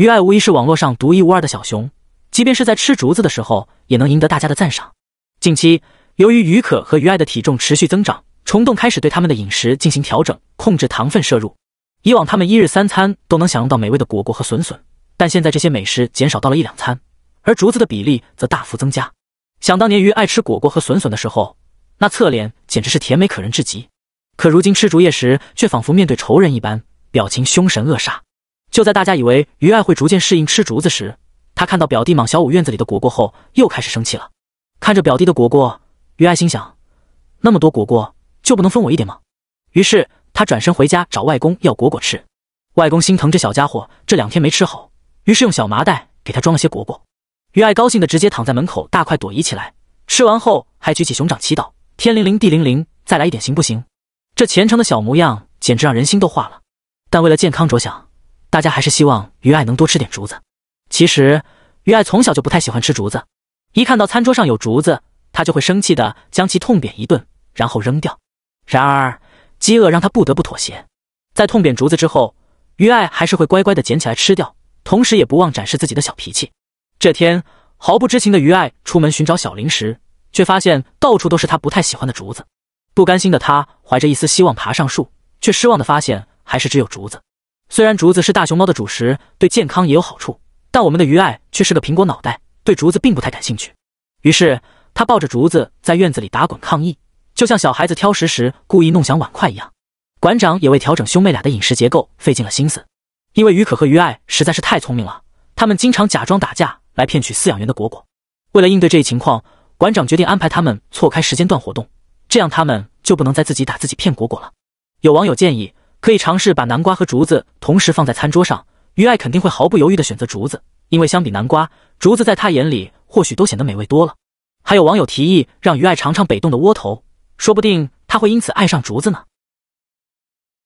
于爱无疑是网络上独一无二的小熊，即便是在吃竹子的时候，也能赢得大家的赞赏。近期，由于于可和于爱的体重持续增长，虫洞开始对他们的饮食进行调整，控制糖分摄入。以往他们一日三餐都能享用到美味的果果和笋笋，但现在这些美食减少到了一两餐，而竹子的比例则大幅增加。想当年于爱吃果果和笋笋的时候，那侧脸简直是甜美可人至极，可如今吃竹叶时却仿佛面对仇人一般，表情凶神恶煞。就在大家以为于爱会逐渐适应吃竹子时，他看到表弟莽小五院子里的果果后，又开始生气了。看着表弟的果果，于爱心想：那么多果果，就不能分我一点吗？于是他转身回家找外公要果果吃。外公心疼这小家伙这两天没吃好，于是用小麻袋给他装了些果果。于爱高兴的直接躺在门口大快朵颐起来，吃完后还举起熊掌祈祷：天灵灵地灵灵，再来一点行不行？这虔诚的小模样简直让人心都化了。但为了健康着想。大家还是希望于爱能多吃点竹子。其实，于爱从小就不太喜欢吃竹子，一看到餐桌上有竹子，他就会生气的将其痛扁一顿，然后扔掉。然而，饥饿让他不得不妥协。在痛扁竹子之后，于爱还是会乖乖的捡起来吃掉，同时也不忘展示自己的小脾气。这天，毫不知情的于爱出门寻找小零食，却发现到处都是他不太喜欢的竹子。不甘心的他，怀着一丝希望爬上树，却失望的发现，还是只有竹子。虽然竹子是大熊猫的主食，对健康也有好处，但我们的于爱却是个苹果脑袋，对竹子并不太感兴趣。于是他抱着竹子在院子里打滚抗议，就像小孩子挑食时故意弄响碗筷一样。馆长也为调整兄妹俩的饮食结构费尽了心思，因为于可和于爱实在是太聪明了，他们经常假装打架来骗取饲养员的果果。为了应对这一情况，馆长决定安排他们错开时间段活动，这样他们就不能再自己打自己骗果果了。有网友建议。可以尝试把南瓜和竹子同时放在餐桌上，于爱肯定会毫不犹豫的选择竹子，因为相比南瓜，竹子在他眼里或许都显得美味多了。还有网友提议让于爱尝尝北洞的窝头，说不定他会因此爱上竹子呢。